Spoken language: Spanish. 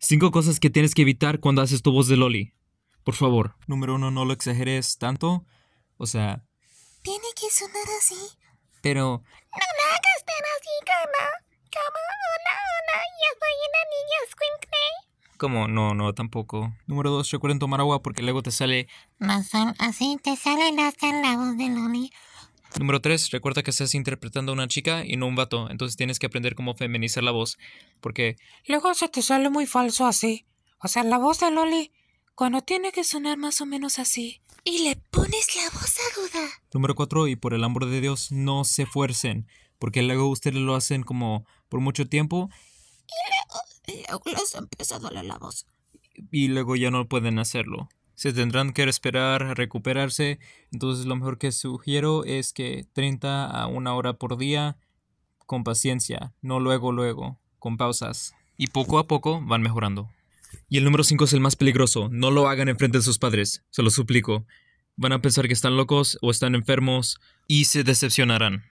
Cinco cosas que tienes que evitar cuando haces tu voz de Loli. Por favor. Número uno, no lo exageres tanto. O sea... Tiene que sonar así. Pero... No la hagas tan así, cama. Cama, una, ya soy una niña squinkle. Como, no, no, tampoco. Número dos, recuerden tomar agua porque luego te sale... Más así te sale hasta la voz de Loli. Número 3, recuerda que estás interpretando a una chica y no un vato, entonces tienes que aprender cómo feminizar la voz, porque luego se te sale muy falso así. O sea, la voz de Loli, cuando tiene que sonar más o menos así. Y le pones la voz aguda. Número 4, y por el amor de Dios, no se fuercen, porque luego ustedes lo hacen como por mucho tiempo. Y luego, luego les empieza a doler la voz. Y luego ya no pueden hacerlo se tendrán que esperar a recuperarse. Entonces lo mejor que sugiero es que 30 a una hora por día con paciencia, no luego luego, con pausas. Y poco a poco van mejorando. Y el número 5 es el más peligroso. No lo hagan enfrente de sus padres, se lo suplico. Van a pensar que están locos o están enfermos y se decepcionarán.